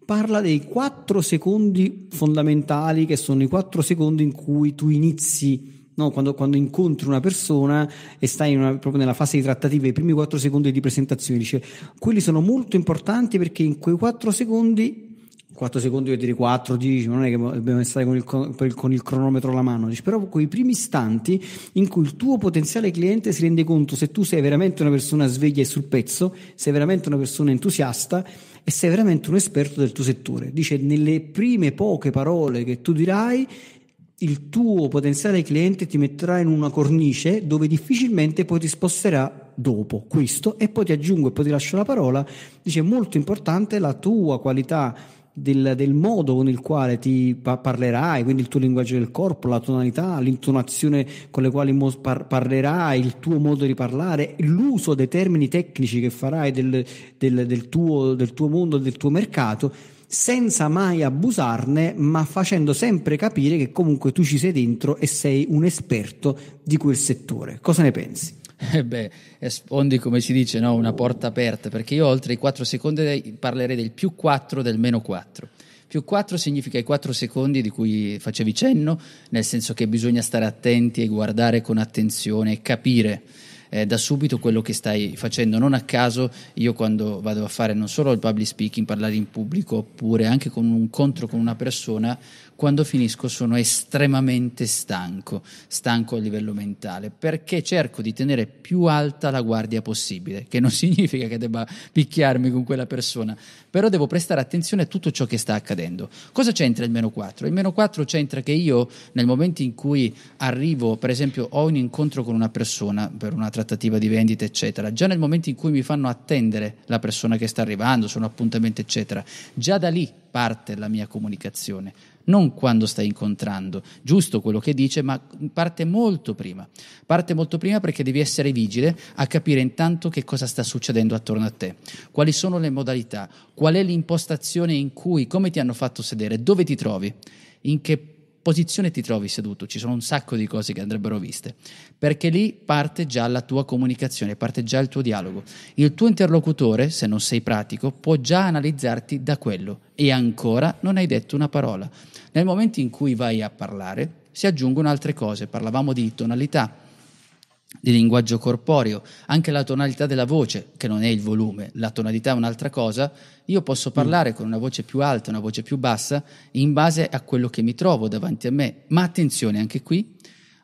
parla dei quattro secondi fondamentali che sono i quattro secondi in cui tu inizi no? quando, quando, incontri una persona e stai una, proprio nella fase di trattativa, i primi 4 secondi di presentazione, dice, quelli sono molto importanti perché in quei 4 secondi 4 secondi vuol dire 4, 10, non è che dobbiamo stare con il, con il, cronometro alla mano, però quei primi istanti in cui il tuo potenziale cliente si rende conto se tu sei veramente una persona sveglia e sul pezzo, sei veramente una persona entusiasta e sei veramente un esperto del tuo settore. Dice nelle prime poche parole che tu dirai il tuo potenziale cliente ti metterà in una cornice dove difficilmente poi ti sposterà dopo questo e poi ti aggiungo e poi ti lascio la parola dice molto importante la tua qualità del, del, modo con il quale ti pa- parlerai, quindi il tuo linguaggio del corpo, la tonalità, l'intonazione con le quali mo- par- parlerai, il tuo modo di parlare, l'uso dei termini tecnici che farai del, del, del, tuo, del tuo mondo, del tuo mercato, senza mai abusarne, ma facendo sempre capire che comunque tu ci sei dentro e sei un esperto di quel settore. Cosa ne pensi? eh beh, eh, sfondi come si dice, no? una porta aperta, perché io oltre i 4 secondi parlerei del più 4 del meno 4. Più 4 significa i 4 secondi di cui facevi cenno, nel senso che bisogna stare attenti e guardare con attenzione e capire eh, da subito quello che stai facendo. Non a caso io quando vado a fare non solo il public speaking, parlare in pubblico, oppure anche con un incontro con una persona, quando finisco sono estremamente stanco, stanco a livello mentale, perché cerco di tenere più alta la guardia possibile, che non [laughs] significa che debba picchiarmi con quella persona, però devo prestare attenzione a tutto ciò che sta accadendo. Cosa c'entra il meno 4? Il meno 4 c'entra che io nel momento in cui arrivo, per esempio, ho un incontro con una persona per una trattativa di vendita, eccetera, già nel momento in cui mi fanno attendere la persona che sta arrivando, sono appuntamento, eccetera, già da lì parte la mia comunicazione non quando stai incontrando, giusto quello che dice, ma parte molto prima. Parte molto prima perché devi essere vigile a capire intanto che cosa sta succedendo attorno a te, quali sono le modalità, qual è l'impostazione in cui, come ti hanno fatto sedere, dove ti trovi, in che punto posizione ti trovi seduto, ci sono un sacco di cose che andrebbero viste, perché lì parte già la tua comunicazione, parte già il tuo dialogo. Il tuo interlocutore, se non sei pratico, può già analizzarti da quello e ancora non hai detto una parola. Nel momento in cui vai a parlare, si aggiungono altre cose, parlavamo di tonalità, di linguaggio corporeo, anche la tonalità della voce, che non è il volume, la tonalità è un'altra cosa, io posso mm. parlare con una voce più alta, una voce più bassa, in base a quello che mi trovo davanti a me. Ma attenzione anche qui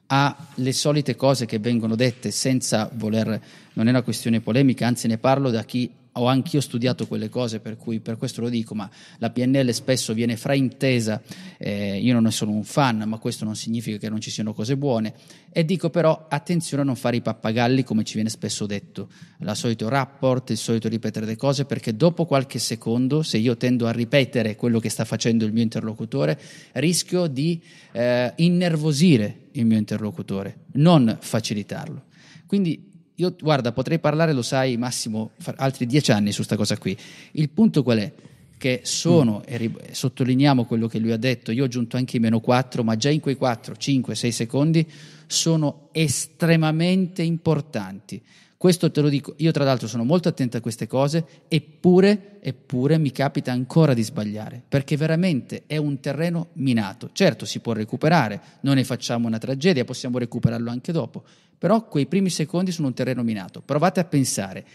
alle solite cose che vengono dette senza voler, non è una questione polemica, anzi ne parlo da chi ho anch'io studiato quelle cose, per cui per questo lo dico, ma la PNL spesso viene fraintesa, eh, io non ne sono un fan, ma questo non significa che non ci siano cose buone, e dico però attenzione a non fare i pappagalli come ci viene spesso detto, la solito rapport, il solito ripetere le cose, perché dopo qualche secondo, se io tendo a ripetere quello che sta facendo il mio interlocutore, rischio di eh, innervosire il mio interlocutore, non facilitarlo. Quindi io, guarda, potrei parlare, lo sai, massimo altri dieci anni su questa cosa qui. Il punto qual è? Che sono, mm. e ri- sottolineiamo quello che lui ha detto, io ho aggiunto anche i meno 4, ma già in quei 4, 5, 6 secondi sono estremamente importanti. Questo te lo dico, io tra l'altro sono molto attento a queste cose, eppure, eppure mi capita ancora di sbagliare, perché veramente è un terreno minato. Certo, si può recuperare, non ne facciamo una tragedia, possiamo recuperarlo anche dopo, però quei primi secondi sono un terreno minato. Provate a pensare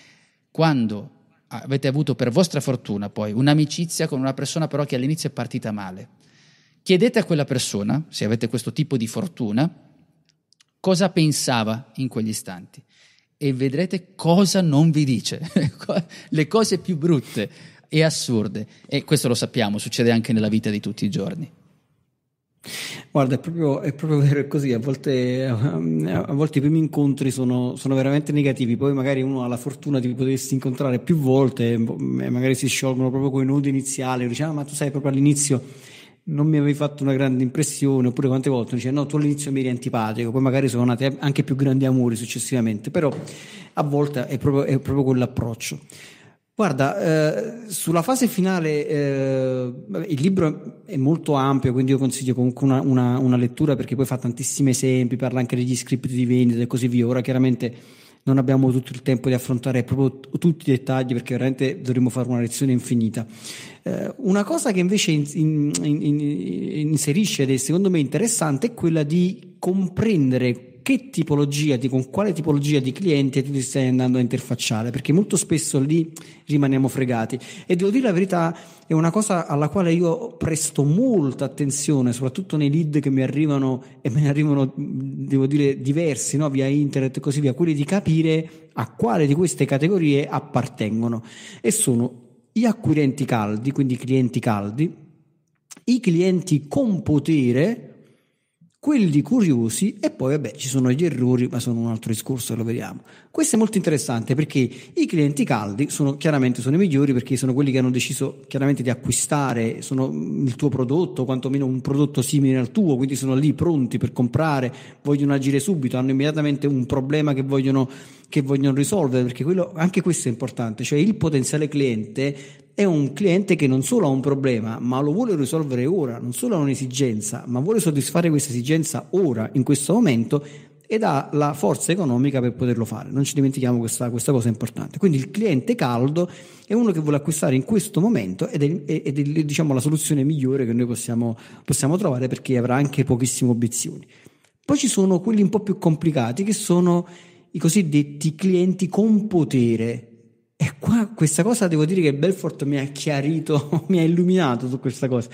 quando avete avuto per vostra fortuna poi un'amicizia con una persona però che all'inizio è partita male. Chiedete a quella persona, se avete questo tipo di fortuna, cosa pensava in quegli istanti e vedrete cosa non vi dice, [laughs] le cose più brutte e assurde. E questo lo sappiamo, succede anche nella vita di tutti i giorni. Guarda, è proprio, è proprio [laughs] vero, è così. A volte, a volte i primi incontri sono, sono, veramente negativi, poi magari uno ha la fortuna di potersi incontrare più volte boh, e magari si sciolgono proprio quei nodi iniziali. Dice, ah, ma tu sai proprio all'inizio non mi avevi fatto una grande impressione, oppure quante volte dice no, tu all'inizio mi eri antipatico, poi magari sono nati anche più grandi amori successivamente, però a volte è proprio, è proprio quell'approccio. Guarda, eh, sulla fase finale eh, il libro è molto ampio, quindi io consiglio comunque una, una, una, lettura perché poi fa tantissimi esempi, parla anche degli script di vendita e così via. Ora chiaramente non abbiamo tutto il tempo di affrontare proprio t- tutti i dettagli perché veramente dovremmo fare una lezione infinita. Eh, una cosa che invece in, in, in, inserisce ed è secondo me interessante è quella di comprendere che tipologia, di, con quale tipologia di cliente tu ti stai andando a interfacciare, perché molto spesso lì rimaniamo fregati. E devo dire la verità, è una cosa alla quale io presto molta attenzione, soprattutto nei lead che mi arrivano e me ne arrivano, devo dire, diversi, no? via internet e così via, quelli di capire a quale di queste categorie appartengono. E sono gli acquirenti caldi, quindi clienti caldi, i clienti con potere quelli curiosi e poi vabbè ci sono gli errori ma sono un altro discorso lo vediamo questo è molto interessante perché i clienti caldi sono chiaramente sono i migliori perché sono quelli che hanno deciso chiaramente di acquistare sono mm, il tuo prodotto quantomeno un prodotto simile al tuo quindi sono lì pronti per comprare vogliono agire subito hanno immediatamente un problema che vogliono che vogliono risolvere, perché quello, anche questo è importante, cioè il potenziale cliente è un cliente che non solo ha un problema, ma lo vuole risolvere ora, non solo ha un'esigenza, ma vuole soddisfare questa esigenza ora, in questo momento, ed ha la forza economica per poterlo fare. Non ci dimentichiamo questa, questa cosa importante. Quindi il cliente caldo è uno che vuole acquistare in questo momento ed è, è, è diciamo, la soluzione migliore che noi possiamo, possiamo trovare perché avrà anche pochissime obiezioni. Poi ci sono quelli un po' più complicati che sono i cosiddetti clienti con potere e qua questa cosa devo dire che Belfort mi ha chiarito, [laughs] mi ha illuminato su questa cosa,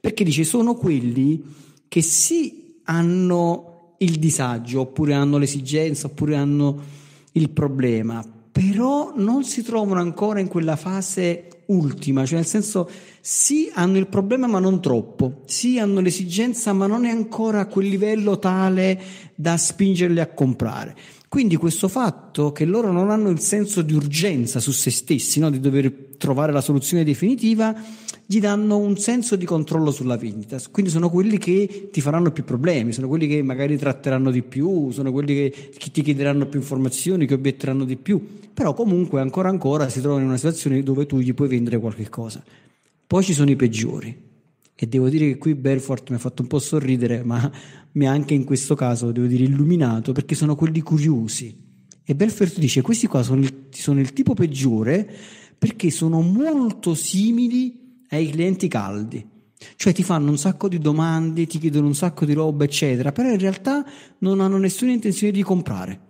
perché dice sono quelli che sì hanno il disagio, oppure hanno l'esigenza, oppure hanno il problema, però non si trovano ancora in quella fase ultima, cioè nel senso sì hanno il problema ma non troppo, sì hanno l'esigenza ma non è ancora a quel livello tale da spingerli a comprare. Quindi questo fatto che loro non hanno il senso di urgenza su se stessi, no? di dover trovare la soluzione definitiva, gli danno un senso di controllo sulla vendita. Quindi sono quelli che ti faranno più problemi, sono quelli che magari tratteranno di più, sono quelli che, che ti chiederanno più informazioni, che obietteranno di più. Però comunque ancora ancora si trovano in una situazione dove tu gli puoi vendere qualche cosa. Poi ci sono i peggiori, e devo dire che qui Belfort mi ha fatto un po' sorridere, ma [laughs] mi ha anche in questo caso, devo dire, illuminato perché sono quelli curiosi. E Belfort dice: Questi qua sono il, sono il tipo peggiore perché sono molto simili ai clienti caldi. Cioè ti fanno un sacco di domande, ti chiedono un sacco di roba, eccetera, però in realtà non hanno nessuna intenzione di comprare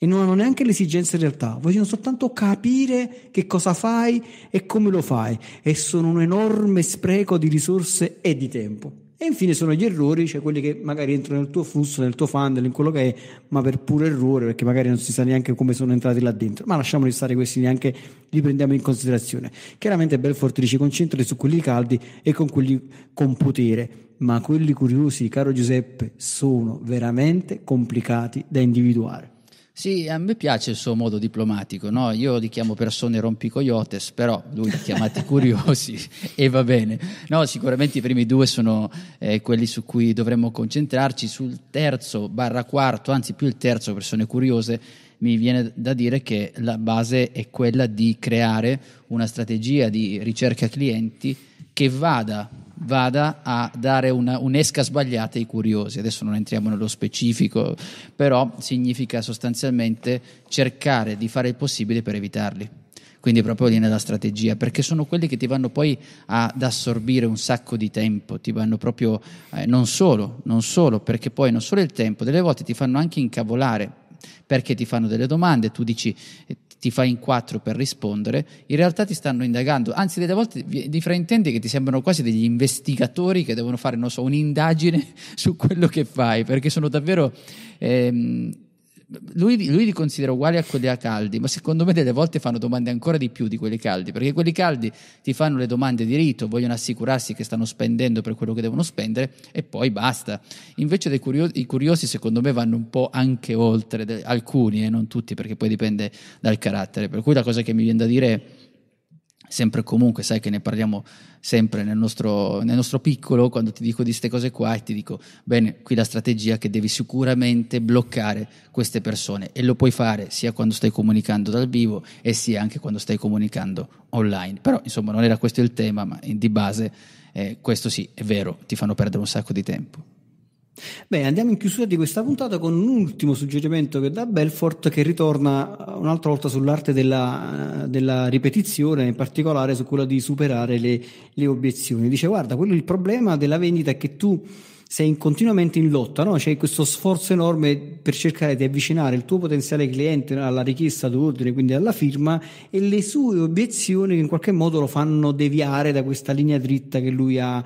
e non hanno neanche l'esigenza in realtà, vogliono soltanto capire che cosa fai e come lo fai e sono un enorme spreco di risorse e di tempo. E infine sono gli errori, cioè quelli che magari entrano nel tuo flusso, nel tuo funnel, in quello che è, ma per puro errore, perché magari non si sa neanche come sono entrati là dentro. Ma lasciamoli stare questi neanche, li prendiamo in considerazione. Chiaramente Belfort dice concentrati su quelli caldi e con quelli con potere, ma quelli curiosi, caro Giuseppe, sono veramente complicati da individuare. Sì, a me piace il suo modo diplomatico, no? io li chiamo persone rompicoyotes, però lui li chiamate [laughs] curiosi e va bene. No, sicuramente i primi due sono eh, quelli su cui dovremmo concentrarci, sul terzo barra quarto, anzi più il terzo, persone curiose, mi viene da dire che la base è quella di creare una strategia di ricerca clienti che vada vada a dare una, un'esca sbagliata ai curiosi. Adesso non entriamo nello specifico, però significa sostanzialmente cercare di fare il possibile per evitarli. Quindi proprio lì nella strategia, perché sono quelli che ti vanno poi ad assorbire un sacco di tempo, ti vanno proprio, eh, non solo, non solo, perché poi non solo il tempo, delle volte ti fanno anche incavolare, perché ti fanno delle domande, tu dici ti fai in quattro per rispondere, in realtà ti stanno indagando, anzi delle volte ti fraintendi che ti sembrano quasi degli investigatori che devono fare, non so, un'indagine [laughs] su quello che fai, perché sono davvero... Ehm, lui, lui, li considera uguali a quelli a caldi, ma secondo me delle volte fanno domande ancora di più di quelli caldi, perché quelli caldi ti fanno le domande di rito, vogliono assicurarsi che stanno spendendo per quello che devono spendere e poi basta. Invece curiosi, i curiosi secondo me vanno un po' anche oltre, de, alcuni e eh, non tutti, perché poi dipende dal carattere. Per cui la cosa che mi viene da dire è sempre comunque, sai che ne parliamo sempre nel nostro, nel nostro piccolo, quando ti dico di queste cose qua e ti dico, bene, qui la strategia è che devi sicuramente bloccare queste persone e lo puoi fare sia quando stai comunicando dal vivo e sia anche quando stai comunicando online. Però insomma non era questo il tema, ma di base eh, questo sì, è vero, ti fanno perdere un sacco di tempo. Bene, andiamo in chiusura di questa puntata con un ultimo suggerimento che da Belfort che ritorna un'altra volta sull'arte della, della ripetizione, in particolare su quella di superare le, le, obiezioni. Dice guarda, quello il problema della vendita è che tu sei continuamente in lotta, no? c'è questo sforzo enorme per cercare di avvicinare il tuo potenziale cliente alla richiesta d'ordine, quindi alla firma, e le sue obiezioni che in qualche modo lo fanno deviare da questa linea dritta che lui ha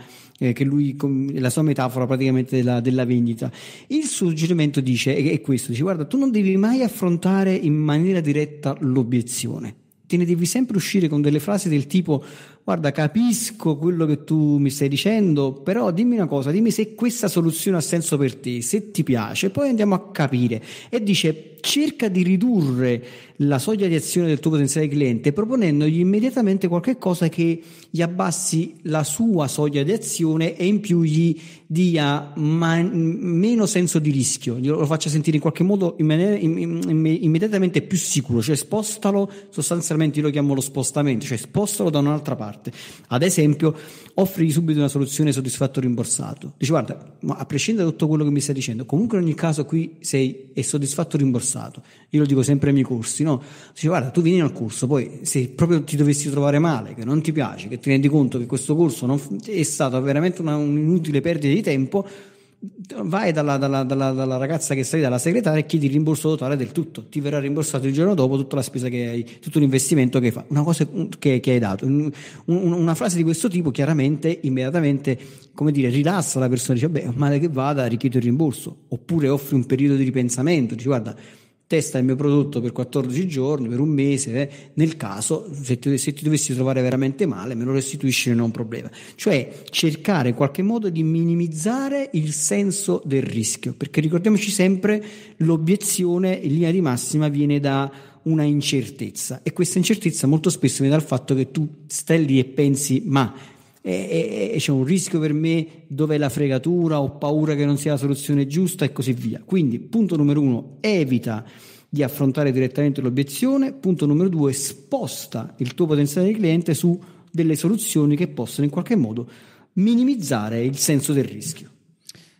eh, che lui, la sua metafora praticamente della, della vendita. Il suggerimento dice, è questo, dice guarda, tu non devi mai affrontare in maniera diretta l'obiezione te ne devi sempre uscire con delle frasi del tipo guarda, capisco quello che tu mi stai dicendo, però dimmi una cosa, dimmi se questa soluzione ha senso per te, se ti piace, poi andiamo a capire. E dice, cerca di ridurre la soglia di azione del tuo potenziale cliente proponendogli immediatamente qualcosa che gli abbassi la sua soglia di azione e in più gli dia man- meno senso di rischio, glielo faccia sentire in qualche modo in maniera, in, in, immediatamente più sicuro, cioè spostalo, sostanzialmente io lo chiamo lo spostamento, cioè spostalo da un'altra parte parte. Ad esempio, offri subito una soluzione soddisfatto rimborsato. Dice, guarda, ma a prescindere da tutto quello che mi stai dicendo, comunque in ogni caso qui sei soddisfatto rimborsato. Io lo dico sempre ai miei corsi, no? Dice, guarda, tu vieni al corso, poi se proprio ti dovessi trovare male, che non ti piace, che ti rendi conto che questo corso non, è stato veramente una, un'inutile perdita di tempo, vai dalla, dalla, dalla, dalla, ragazza che stai dalla segretaria e chiedi il rimborso totale del tutto ti verrà rimborsato il giorno dopo tutta la spesa che hai tutto l'investimento che hai fatto una cosa che, che hai dato un, una frase di questo tipo chiaramente immediatamente come dire rilassa la persona dice beh male che vada richiedo il rimborso oppure offri un periodo di ripensamento dici guarda testa il mio prodotto per 14 giorni, per un mese, eh, nel caso se ti, se ti, dovessi trovare veramente male me lo restituisci non è un problema. Cioè cercare in qualche modo di minimizzare il senso del rischio, perché ricordiamoci sempre l'obiezione in linea di massima viene da una incertezza e questa incertezza molto spesso viene dal fatto che tu stai lì e pensi ma e, e, e, c'è un rischio per me dove è la fregatura, ho paura che non sia la soluzione giusta e così via. Quindi, punto numero uno, evita di affrontare direttamente l'obiezione. Punto numero due, sposta il tuo potenziale di cliente su delle soluzioni che possono in qualche modo minimizzare il senso del rischio.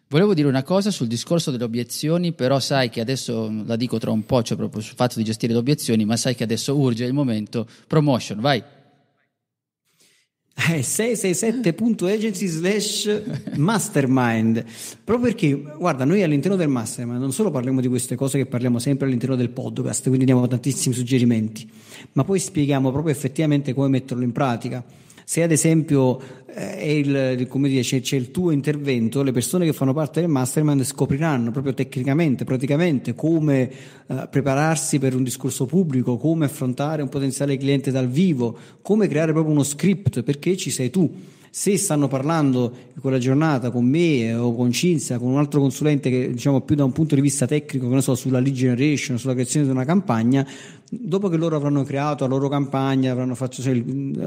Volevo dire una cosa sul discorso delle obiezioni, però sai che adesso la dico tra un po', cioè proprio sul fatto di gestire le obiezioni, ma sai che adesso urge il momento promotion, vai. Eh, 667.agency ah. slash mastermind proprio perché guarda noi all'interno del mastermind non solo parliamo di queste cose che parliamo sempre all'interno del podcast quindi diamo tantissimi suggerimenti ma poi spieghiamo proprio effettivamente come metterlo in pratica se ad esempio eh, il, dire, c'è, c'è, il tuo intervento, le persone che fanno parte del mastermind scopriranno proprio tecnicamente, praticamente come eh, prepararsi per un discorso pubblico, come affrontare un potenziale cliente dal vivo, come creare proprio uno script perché ci sei tu se stanno parlando in quella giornata con me eh, o con Cinzia, con un altro consulente che diciamo più da un punto di vista tecnico, che ne so, sulla lead generation, sulla creazione di una campagna, dopo che loro avranno creato la loro campagna, avranno fatto, cioè,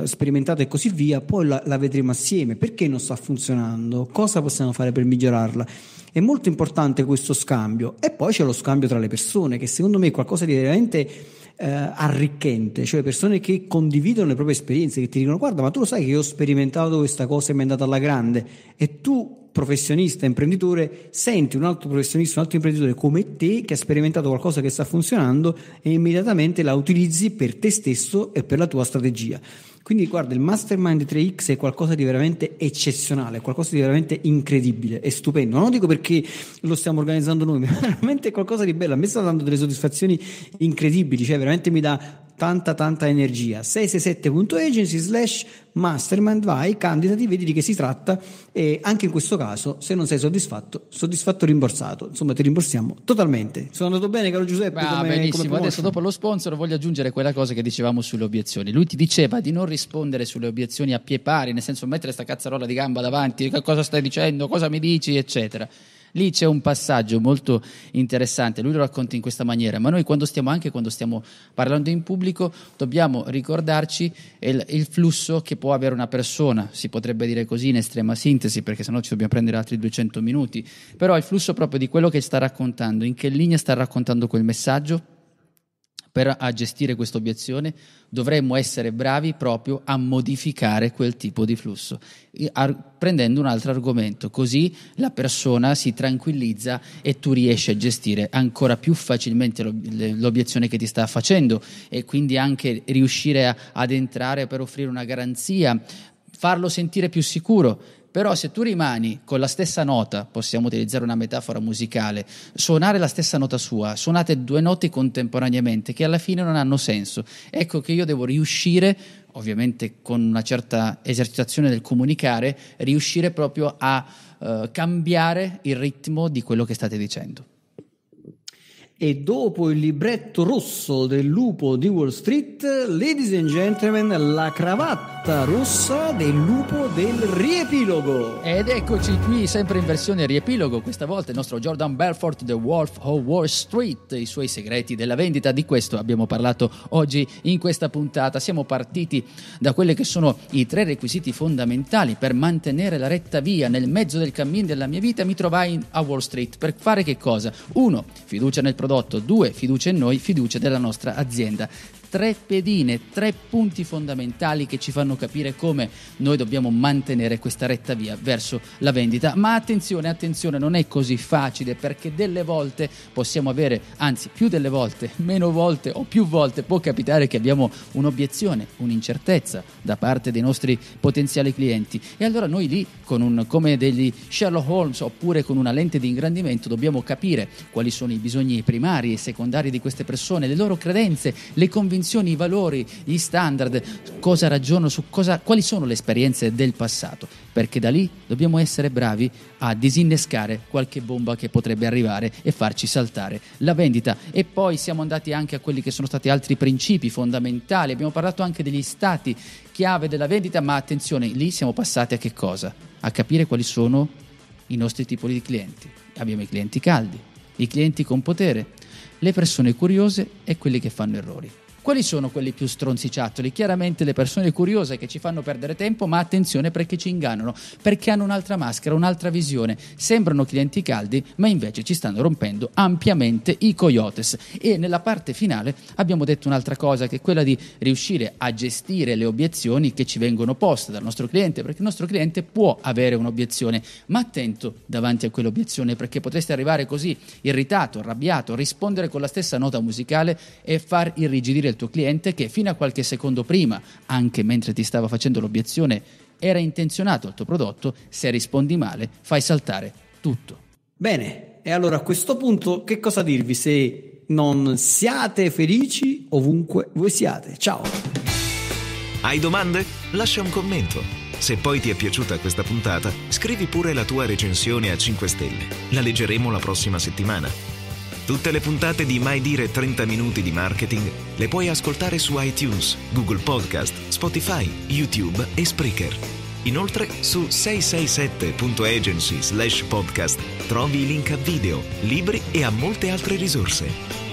sperimentato e così via, poi la, la vedremo assieme. Perché non sta funzionando? Cosa possiamo fare per migliorarla? È molto importante questo scambio. E poi c'è lo scambio tra le persone, che secondo me è qualcosa di veramente eh, arricchente, cioè persone che condividono le proprie esperienze, che ti dicono guarda ma tu lo sai che io ho sperimentato questa cosa e mi è andata alla grande e tu professionista, imprenditore, senti un altro professionista, un altro imprenditore come te che ha sperimentato qualcosa che sta funzionando e immediatamente la utilizzi per te stesso e per la tua strategia. Quindi guarda, il mastermind 3X è qualcosa di veramente eccezionale, qualcosa di veramente incredibile, e stupendo. Non lo dico perché lo stiamo organizzando noi, [laughs] ma veramente è qualcosa di bello. A me sta dando delle soddisfazioni incredibili, cioè veramente mi dà tanta tanta energia 667.agency slash mastermind vai candidati vedi di che si tratta e anche in questo caso se non sei soddisfatto soddisfatto rimborsato insomma ti rimborsiamo totalmente sono andato bene caro Giuseppe ah, come, benissimo come adesso dopo lo sponsor voglio aggiungere quella cosa che dicevamo sulle obiezioni lui ti diceva di non rispondere sulle obiezioni a pie pari nel senso mettere sta cazzarola di gamba davanti che cosa stai dicendo cosa mi dici eccetera Lì c'è un passaggio molto interessante, lui lo racconta in questa maniera, ma noi quando stiamo anche quando stiamo parlando in pubblico dobbiamo ricordarci il, il flusso che può avere una persona, si potrebbe dire così in estrema sintesi perché sennò ci dobbiamo prendere altri 200 minuti, però il flusso proprio di quello che sta raccontando, in che linea sta raccontando quel messaggio per gestire questa obiezione dovremmo essere bravi proprio a modificare quel tipo di flusso, prendendo un altro argomento, così la persona si tranquillizza e tu riesci a gestire ancora più facilmente l'obiezione che ti sta facendo e quindi anche riuscire a, ad entrare per offrire una garanzia, farlo sentire più sicuro però se tu rimani con la stessa nota, possiamo utilizzare una metafora musicale, suonare la stessa nota sua, suonate due note contemporaneamente che alla fine non hanno senso. Ecco che io devo riuscire ovviamente con una certa esercitazione del comunicare, riuscire proprio a eh, cambiare il ritmo di quello che state dicendo. E dopo il libretto rosso del lupo di Wall Street, ladies and gentlemen, la cravatta rossa del lupo del riepilogo. Ed eccoci qui, sempre in versione riepilogo, questa volta il nostro Jordan Belfort, The Wolf of Wall Street, i suoi segreti della vendita, di questo abbiamo parlato oggi in questa puntata. Siamo partiti da quelli che sono i tre requisiti fondamentali per mantenere la retta via nel mezzo del cammin della mia vita, mi trovai a Wall Street per fare che cosa? Uno, fiducia nel prodotto prodotto. Due, fiducia in noi, fiducia della nostra azienda tre pedine, tre punti fondamentali che ci fanno capire come noi dobbiamo mantenere questa retta via verso la vendita. Ma attenzione, attenzione, non è così facile perché delle volte possiamo avere, anzi più delle volte, [laughs] meno volte o più volte può capitare che abbiamo un'obiezione, un'incertezza da parte dei nostri potenziali clienti e allora noi lì con un, come degli Sherlock Holmes oppure con una lente di ingrandimento dobbiamo capire quali sono i bisogni primari e secondari di queste persone, le loro credenze, le convinzioni convinzioni, i valori, gli standard, cosa ragiono, su cosa, quali sono le esperienze del passato, perché da lì dobbiamo essere bravi a disinnescare qualche bomba che potrebbe arrivare e farci saltare la vendita. E poi siamo andati anche a quelli che sono stati altri principi fondamentali, abbiamo parlato anche degli stati chiave della vendita, ma attenzione, lì siamo passati a che cosa? A capire quali sono i nostri tipi di clienti. Abbiamo i clienti caldi, i clienti con potere, le persone curiose e quelli che fanno errori. Quali sono quelli più stronziciattoli? Chiaramente le persone curiose che ci fanno perdere tempo, ma attenzione perché ci ingannano, perché hanno un'altra maschera, un'altra visione. Sembrano clienti caldi, ma invece ci stanno rompendo ampiamente i coyotes. E nella parte finale abbiamo detto un'altra cosa, che è quella di riuscire a gestire le obiezioni che ci vengono poste dal nostro cliente, perché il nostro cliente può avere un'obiezione, ma attento davanti a quell'obiezione, perché potreste arrivare così irritato, arrabbiato, rispondere con la stessa nota musicale e far irrigidire il del tuo cliente che fino a qualche secondo prima, anche mentre ti stava facendo l'obiezione, era intenzionato al tuo prodotto, se rispondi male fai saltare tutto. Bene, e allora a questo punto che cosa dirvi se non siate felici ovunque voi siate? Ciao! Hai domande? Lascia un commento. Se poi ti è piaciuta questa puntata, scrivi pure la tua recensione a 5 stelle. La leggeremo la prossima settimana. Tutte le puntate di Mai Dire 30 Minuti di Marketing le puoi ascoltare su iTunes, Google Podcast, Spotify, YouTube e Spreaker. Inoltre su 667.agency slash podcast trovi i link a video, libri e a molte altre risorse.